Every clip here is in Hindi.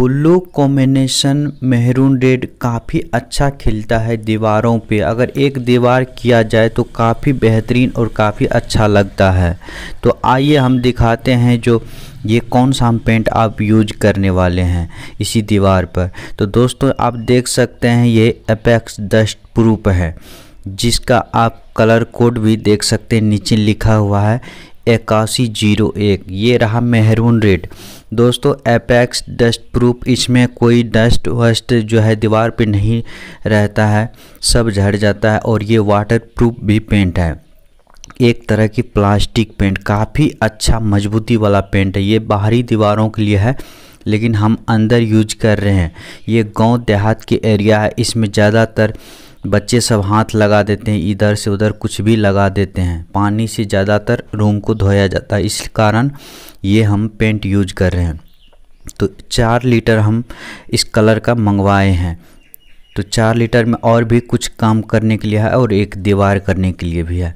ब्लू कॉम्बिनेशन मेहरून रेड काफ़ी अच्छा खिलता है दीवारों पे अगर एक दीवार किया जाए तो काफ़ी बेहतरीन और काफ़ी अच्छा लगता है तो आइए हम दिखाते हैं जो ये कौन सा हम पेंट आप यूज करने वाले हैं इसी दीवार पर तो दोस्तों आप देख सकते हैं ये अपेक्स डस्ट प्रूफ है जिसका आप कलर कोड भी देख सकते हैं नीचे लिखा हुआ है इक्यासी जीरो एक ये रहा मेहरून रेड दोस्तों एपेक्स डस्ट प्रूफ इसमें कोई डस्ट वस्ट जो है दीवार पे नहीं रहता है सब झड़ जाता है और ये वाटर प्रूफ भी पेंट है एक तरह की प्लास्टिक पेंट काफ़ी अच्छा मजबूती वाला पेंट है ये बाहरी दीवारों के लिए है लेकिन हम अंदर यूज कर रहे हैं ये गांव देहात के एरिया है इसमें ज़्यादातर बच्चे सब हाथ लगा देते हैं इधर से उधर कुछ भी लगा देते हैं पानी से ज़्यादातर रूम को धोया जाता है इस कारण ये हम पेंट यूज कर रहे हैं तो चार लीटर हम इस कलर का मंगवाए हैं तो चार लीटर में और भी कुछ काम करने के लिए है और एक दीवार करने के लिए भी है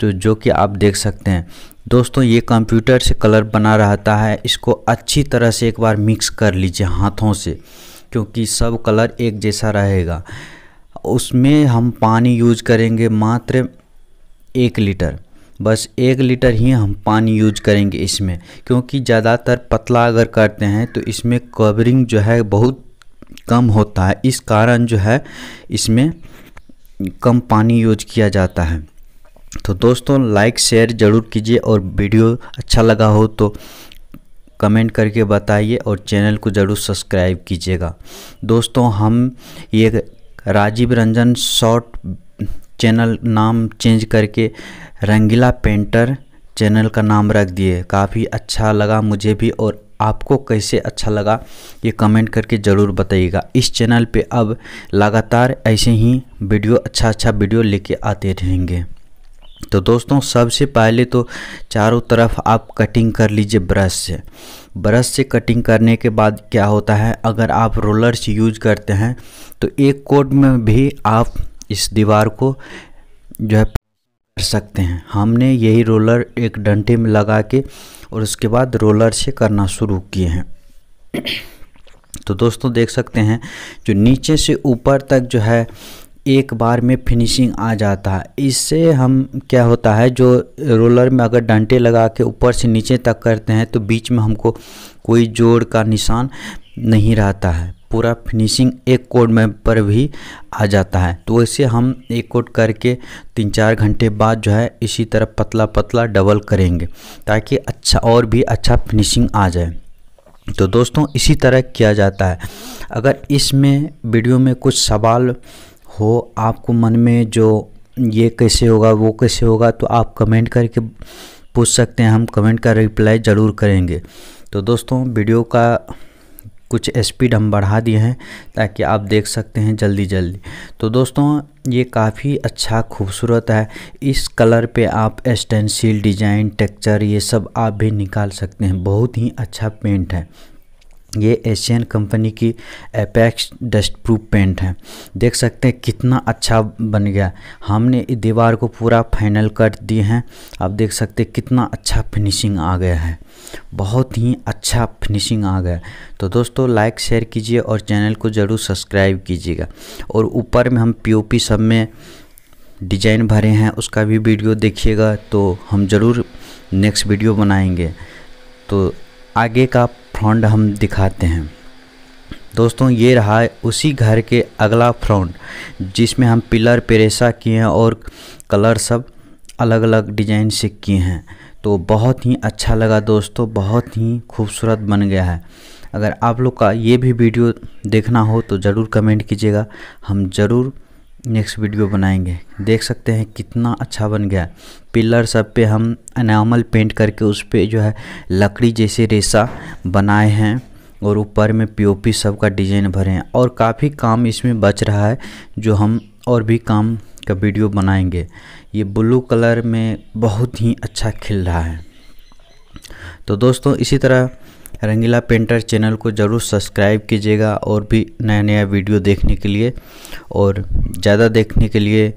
तो जो कि आप देख सकते हैं दोस्तों ये कंप्यूटर से कलर बना रहता है इसको अच्छी तरह से एक बार मिक्स कर लीजिए हाथों से क्योंकि सब कलर एक जैसा रहेगा उसमें हम पानी यूज करेंगे मात्र एक लीटर बस एक लीटर ही हम पानी यूज करेंगे इसमें क्योंकि ज़्यादातर पतला अगर करते हैं तो इसमें कवरिंग जो है बहुत कम होता है इस कारण जो है इसमें कम पानी यूज किया जाता है तो दोस्तों लाइक शेयर ज़रूर कीजिए और वीडियो अच्छा लगा हो तो कमेंट करके बताइए और चैनल को ज़रूर सब्सक्राइब कीजिएगा दोस्तों हम ये राजीव रंजन शॉर्ट चैनल नाम चेंज करके रंगीला पेंटर चैनल का नाम रख दिए काफ़ी अच्छा लगा मुझे भी और आपको कैसे अच्छा लगा ये कमेंट करके ज़रूर बताइएगा इस चैनल पे अब लगातार ऐसे ही वीडियो अच्छा अच्छा वीडियो लेके आते रहेंगे तो दोस्तों सबसे पहले तो चारों तरफ आप कटिंग कर लीजिए ब्रश से ब्रश से कटिंग करने के बाद क्या होता है अगर आप रोलर्स यूज करते हैं तो एक कोट में भी आप इस दीवार को जो है कर सकते हैं हमने यही रोलर एक डंटे में लगा के और उसके बाद रोलर से करना शुरू किए हैं तो दोस्तों देख सकते हैं जो नीचे से ऊपर तक जो है एक बार में फिनिशिंग आ जाता है इससे हम क्या होता है जो रोलर में अगर डंटे लगा के ऊपर से नीचे तक करते हैं तो बीच में हमको कोई जोड़ का निशान नहीं रहता है पूरा फिनिशिंग एक कोड में पर भी आ जाता है तो ऐसे हम एक कोड करके तीन चार घंटे बाद जो है इसी तरह पतला पतला डबल करेंगे ताकि अच्छा और भी अच्छा फिनिशिंग आ जाए तो दोस्तों इसी तरह किया जाता है अगर इसमें वीडियो में कुछ सवाल हो आपको मन में जो ये कैसे होगा वो कैसे होगा तो आप कमेंट करके पूछ सकते हैं हम कमेंट का रिप्लाई ज़रूर करेंगे तो दोस्तों वीडियो का कुछ स्पीड हम बढ़ा दिए हैं ताकि आप देख सकते हैं जल्दी जल्दी तो दोस्तों ये काफ़ी अच्छा खूबसूरत है इस कलर पे आप स्टेंसिल डिज़ाइन टेक्चर ये सब आप भी निकाल सकते हैं बहुत ही अच्छा पेंट है ये एशियन कंपनी की एपैक्स डस्ट प्रूफ पेंट है देख सकते हैं कितना अच्छा बन गया हमने दीवार को पूरा फाइनल कर दिए हैं आप देख सकते हैं कितना अच्छा फिनिशिंग आ गया है बहुत ही अच्छा फिनिशिंग आ गया तो दोस्तों लाइक शेयर कीजिए और चैनल को ज़रूर सब्सक्राइब कीजिएगा और ऊपर में हम पीओपी सब में डिजाइन भरे हैं उसका भी वीडियो देखिएगा तो हम ज़रूर नेक्स्ट वीडियो बनाएंगे तो आगे का फ्रंट हम दिखाते हैं दोस्तों ये रहा उसी घर के अगला फ्रंट जिसमें हम पिलर पेरेसा किए हैं और कलर सब अलग अलग डिजाइन से किए हैं तो बहुत ही अच्छा लगा दोस्तों बहुत ही खूबसूरत बन गया है अगर आप लोग का ये भी वीडियो देखना हो तो ज़रूर कमेंट कीजिएगा हम ज़रूर नेक्स्ट वीडियो बनाएंगे देख सकते हैं कितना अच्छा बन गया पिलर सब पे हम अनामल पेंट करके उस पर जो है लकड़ी जैसे रेसा बनाए हैं और ऊपर में पीओपी सब का डिज़ाइन भरे हैं और काफ़ी काम इसमें बच रहा है जो हम और भी काम का वीडियो बनाएंगे ये ब्लू कलर में बहुत ही अच्छा खिल रहा है तो दोस्तों इसी तरह रंगीला पेंटर चैनल को ज़रूर सब्सक्राइब कीजिएगा और भी नया नया वीडियो देखने के लिए और ज़्यादा देखने के लिए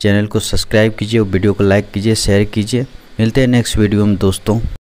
चैनल को सब्सक्राइब कीजिए और वीडियो को लाइक कीजिए शेयर कीजिए मिलते हैं नेक्स्ट वीडियो में दोस्तों